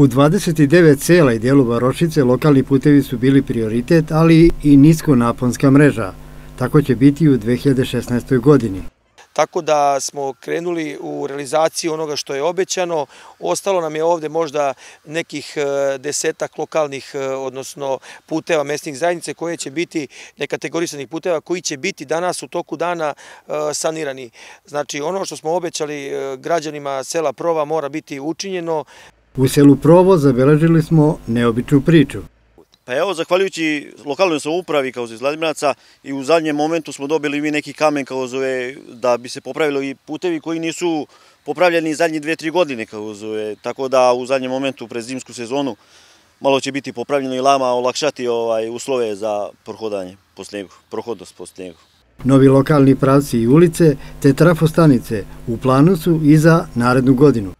U 29 sela i dijelova Rošice lokalni putevi su bili prioritet, ali i nisko naponska mreža. Tako će biti i u 2016. godini. Tako da smo krenuli u realizaciju onoga što je obećano. Ostalo nam je ovde možda nekih e, desetak lokalnih, e, odnosno puteva mesnih zajednice koje će biti nekategorisanih puteva koji će biti danas u toku dana e, sanirani. Znači ono što smo obećali građanima sela Prova mora biti učinjeno. U selu Provo zabeležili smo neobičnu priču. Pa evo, zahvaljujući lokalnoj samoupravi kao iz Vladimiraca i u zadnjem momentu smo dobili mi neki kamen kao zove da bi se popravili i putevi koji nisu popravljeni zadnje dve, tri godine kao zove. Tako da u zadnjem momentu pre zimsku sezonu malo će biti popravljeno i lama olakšati ovaj, uslove za prohodanje po snegu, prohodnost po snegu. Novi lokalni pravci i ulice te trafostanice u planu su i za narednu godinu.